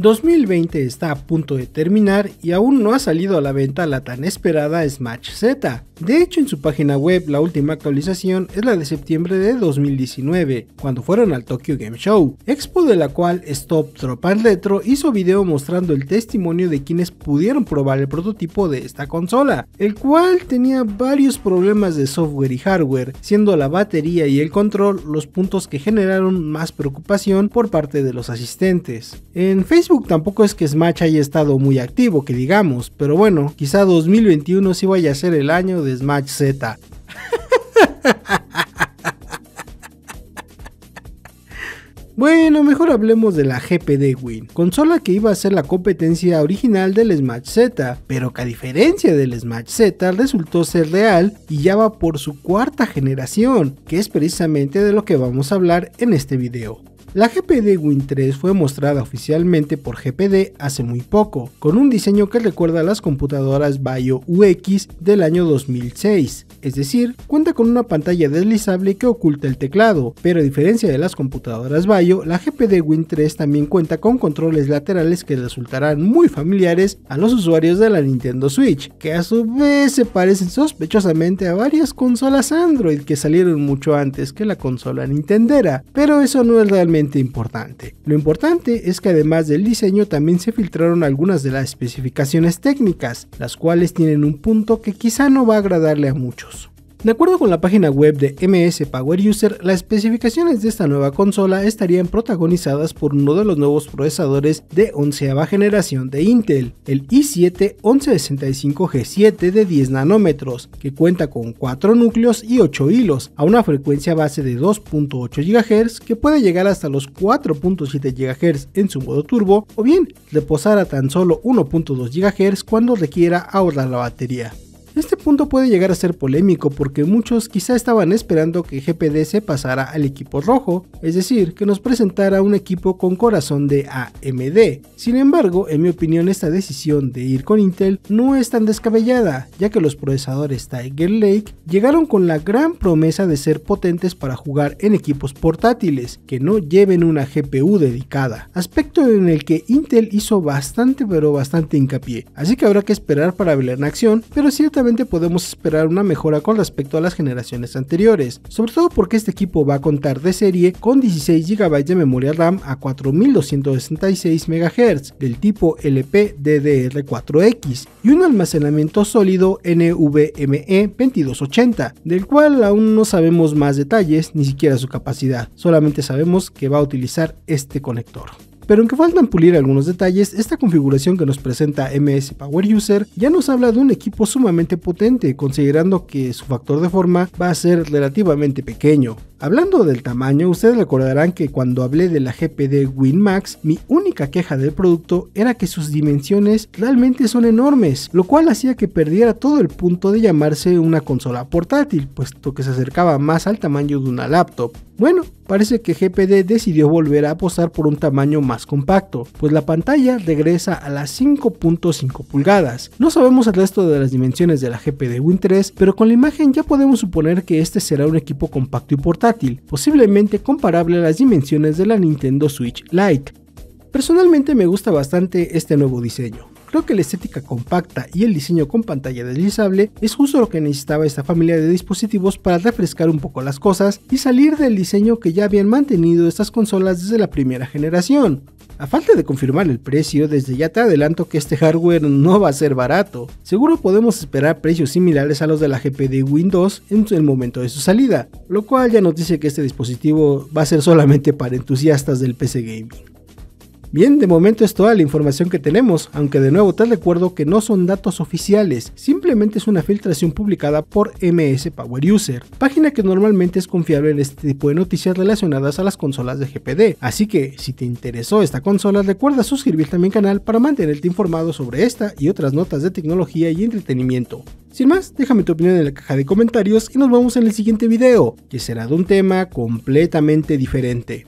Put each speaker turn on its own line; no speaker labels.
2020 está a punto de terminar y aún no ha salido a la venta la tan esperada Smash Z. De hecho, en su página web la última actualización es la de septiembre de 2019, cuando fueron al Tokyo Game Show, expo de la cual Stop Drop Retro hizo video mostrando el testimonio de quienes pudieron probar el prototipo de esta consola, el cual tenía varios problemas de software y hardware, siendo la batería y el control los puntos que generaron más preocupación por parte de los asistentes. En tampoco es que Smash haya estado muy activo, que digamos, pero bueno, quizá 2021 sí vaya a ser el año de Smash Z. Bueno, mejor hablemos de la GPD Win, consola que iba a ser la competencia original del Smash Z, pero que a diferencia del Smash Z resultó ser real y ya va por su cuarta generación, que es precisamente de lo que vamos a hablar en este video. La GPD Win 3 fue mostrada oficialmente por GPD hace muy poco, con un diseño que recuerda a las computadoras Bio UX del año 2006, es decir, cuenta con una pantalla deslizable que oculta el teclado, pero a diferencia de las computadoras Bio, la GPD Win 3 también cuenta con controles laterales que resultarán muy familiares a los usuarios de la Nintendo Switch, que a su vez se parecen sospechosamente a varias consolas Android que salieron mucho antes que la consola Nintendera, pero eso no es realmente importante. Lo importante es que además del diseño también se filtraron algunas de las especificaciones técnicas, las cuales tienen un punto que quizá no va a agradarle a muchos. De acuerdo con la página web de MS Power User, las especificaciones de esta nueva consola estarían protagonizadas por uno de los nuevos procesadores de onceava generación de Intel, el i7-1165G7 de 10 nanómetros, que cuenta con 4 núcleos y 8 hilos, a una frecuencia base de 2.8 GHz que puede llegar hasta los 4.7 GHz en su modo turbo o bien reposar a tan solo 1.2 GHz cuando requiera ahorrar la batería. Este punto puede llegar a ser polémico porque muchos quizá estaban esperando que GPD se pasara al equipo rojo, es decir, que nos presentara un equipo con corazón de AMD. Sin embargo, en mi opinión esta decisión de ir con Intel no es tan descabellada, ya que los procesadores Tiger Lake llegaron con la gran promesa de ser potentes para jugar en equipos portátiles que no lleven una GPU dedicada, aspecto en el que Intel hizo bastante pero bastante hincapié, así que habrá que esperar para verla en acción, pero cierta podemos esperar una mejora con respecto a las generaciones anteriores, sobre todo porque este equipo va a contar de serie con 16 GB de memoria RAM a 4266 MHz del tipo LPDDR4X y un almacenamiento sólido NVMe 2280, del cual aún no sabemos más detalles ni siquiera su capacidad, solamente sabemos que va a utilizar este conector. Pero aunque faltan pulir algunos detalles, esta configuración que nos presenta MS Power User ya nos habla de un equipo sumamente potente, considerando que su factor de forma va a ser relativamente pequeño. Hablando del tamaño, ustedes recordarán que cuando hablé de la GPD WinMax, mi única queja del producto era que sus dimensiones realmente son enormes, lo cual hacía que perdiera todo el punto de llamarse una consola portátil, puesto que se acercaba más al tamaño de una laptop. Bueno, parece que GPD decidió volver a apostar por un tamaño más compacto, pues la pantalla regresa a las 5.5 pulgadas. No sabemos el resto de las dimensiones de la GPD Win 3, pero con la imagen ya podemos suponer que este será un equipo compacto y portátil posiblemente comparable a las dimensiones de la Nintendo Switch Lite. Personalmente me gusta bastante este nuevo diseño. Creo que la estética compacta y el diseño con pantalla deslizable es justo lo que necesitaba esta familia de dispositivos para refrescar un poco las cosas y salir del diseño que ya habían mantenido estas consolas desde la primera generación. A falta de confirmar el precio, desde ya te adelanto que este hardware no va a ser barato. Seguro podemos esperar precios similares a los de la GPD de Windows en el momento de su salida, lo cual ya nos dice que este dispositivo va a ser solamente para entusiastas del PC gaming. Bien, de momento es toda la información que tenemos, aunque de nuevo te recuerdo que no son datos oficiales, simplemente es una filtración publicada por MS Power User, página que normalmente es confiable en este tipo de noticias relacionadas a las consolas de GPD, así que si te interesó esta consola recuerda suscribirte a mi canal para mantenerte informado sobre esta y otras notas de tecnología y entretenimiento. Sin más, déjame tu opinión en la caja de comentarios y nos vemos en el siguiente video, que será de un tema completamente diferente.